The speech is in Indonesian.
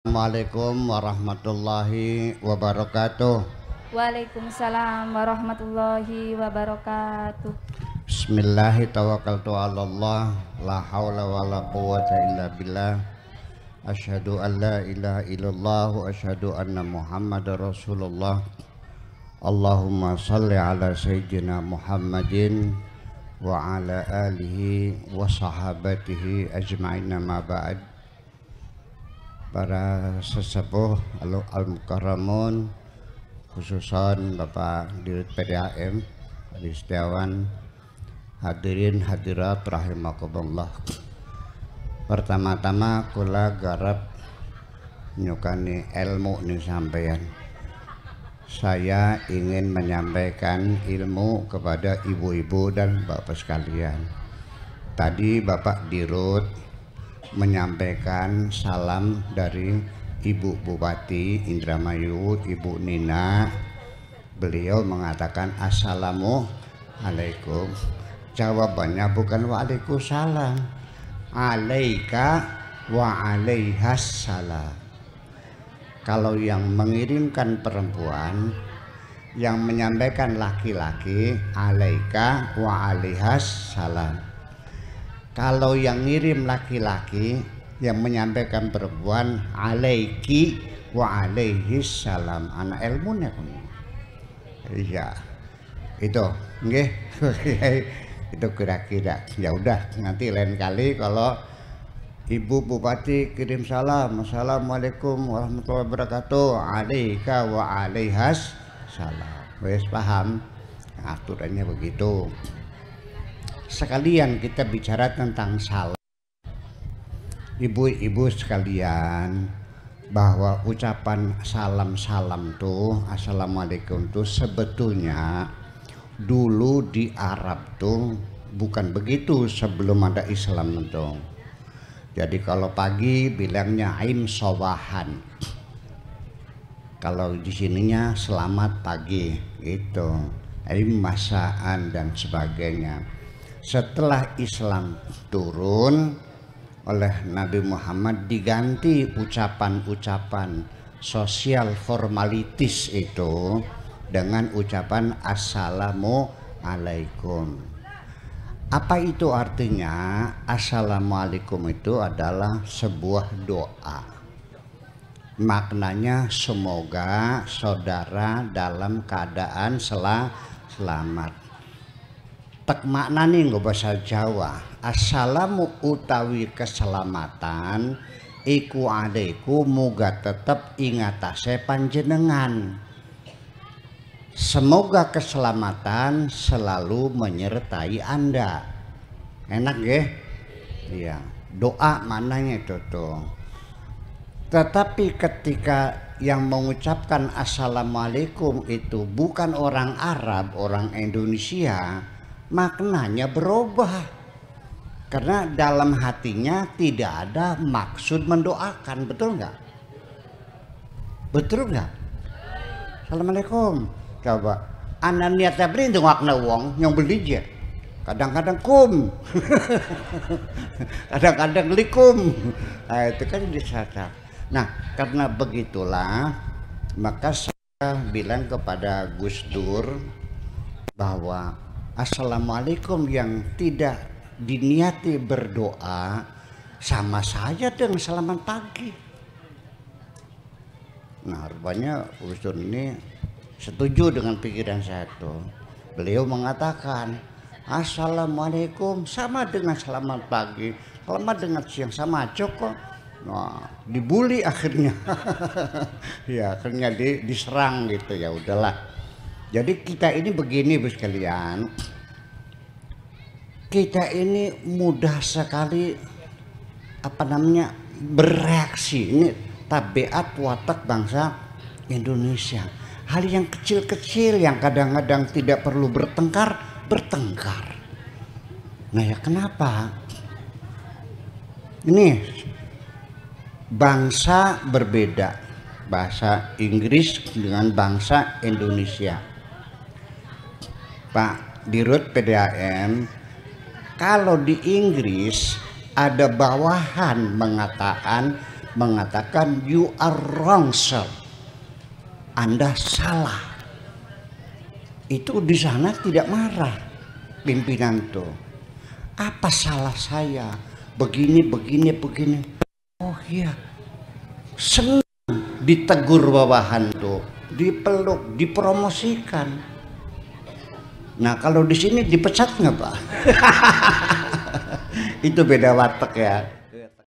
Assalamualaikum warahmatullahi wabarakatuh. Waalaikumsalam warahmatullahi wabarakatuh. Bismillahirrahmanirrahim. La hawla wa la haula quwwata illa billah. Asyhadu an la ilaha illallah wa anna Muhammad Rasulullah. Allahumma salli ala sayyidina Muhammadin wa ala alihi wa sahabatihi ajma'in ma ba'd para sesepuh al, al khususan Bapak Dirut PDAM Adi Setiawan hadirin hadirat rahimakumullah pertama-tama kula garap nyukani ilmu nih sampeyan saya ingin menyampaikan ilmu kepada ibu-ibu dan bapak sekalian tadi bapak dirut menyampaikan salam dari Ibu Bupati Indramayu, Ibu Nina. Beliau mengatakan Assalamualaikum. Jawabannya bukan Waalaikumsalam. Alaika wa alaihassalam. Kalau yang mengirimkan perempuan yang menyampaikan laki-laki alaika wa alaihassalam kalau yang ngirim laki-laki yang menyampaikan perempuan alaiki wa alaihi salam anak ilmu nih iya itu nggih itu kira-kira ya udah nanti lain kali kalau Ibu Bupati kirim salam Assalamualaikum warahmatullahi wabarakatuh Alaika wa alaihas salam Wes paham Aturannya begitu sekalian kita bicara tentang salam. Ibu-ibu sekalian, bahwa ucapan salam-salam tuh assalamualaikum tuh sebetulnya dulu di Arab tuh bukan begitu sebelum ada Islam tuh. Jadi kalau pagi bilangnya aim sawahan Kalau di sininya selamat pagi itu aim masaan dan sebagainya setelah Islam turun oleh Nabi Muhammad diganti ucapan-ucapan sosial formalitis itu dengan ucapan Assalamualaikum. Apa itu artinya? Assalamualaikum itu adalah sebuah doa. Maknanya semoga saudara dalam keadaan selamat tek maknane nggo basa Jawa. Assalamu utawi keselamatan iku adeku muga tetep ingatase panjenengan. Semoga keselamatan selalu menyertai Anda. Enak ya? Iya. Doa mananya itu tuh. Tetapi ketika yang mengucapkan assalamualaikum itu bukan orang Arab, orang Indonesia, maknanya berubah. Karena dalam hatinya tidak ada maksud mendoakan, betul nggak? Betul nggak? Assalamualaikum. Coba, anak niatnya beli itu makna wong yang beli aja Kadang-kadang kum, kadang-kadang likum. Nah, itu kan disata Nah, karena begitulah, maka saya bilang kepada Gus Dur bahwa assalamualaikum yang tidak diniati berdoa sama saja dengan selamat pagi. Nah rupanya Usun ini setuju dengan pikiran saya itu. Beliau mengatakan Assalamualaikum sama dengan selamat pagi, selamat dengan siang sama Joko. Nah, dibully akhirnya. ya, akhirnya di, diserang gitu ya udahlah. Jadi kita ini begini bos kalian. Kita ini mudah sekali apa namanya bereaksi. Ini tabiat watak bangsa Indonesia. Hal yang kecil-kecil yang kadang-kadang tidak perlu bertengkar, bertengkar. Nah ya kenapa? Ini bangsa berbeda bahasa Inggris dengan bangsa Indonesia Pak Dirut PDAM kalau di Inggris ada bawahan mengatakan mengatakan you are wrong sir Anda salah itu di sana tidak marah pimpinan tuh apa salah saya begini begini begini oh iya senang ditegur bawahan tuh dipeluk dipromosikan Nah kalau di sini dipecat nggak pak? Itu beda warteg ya.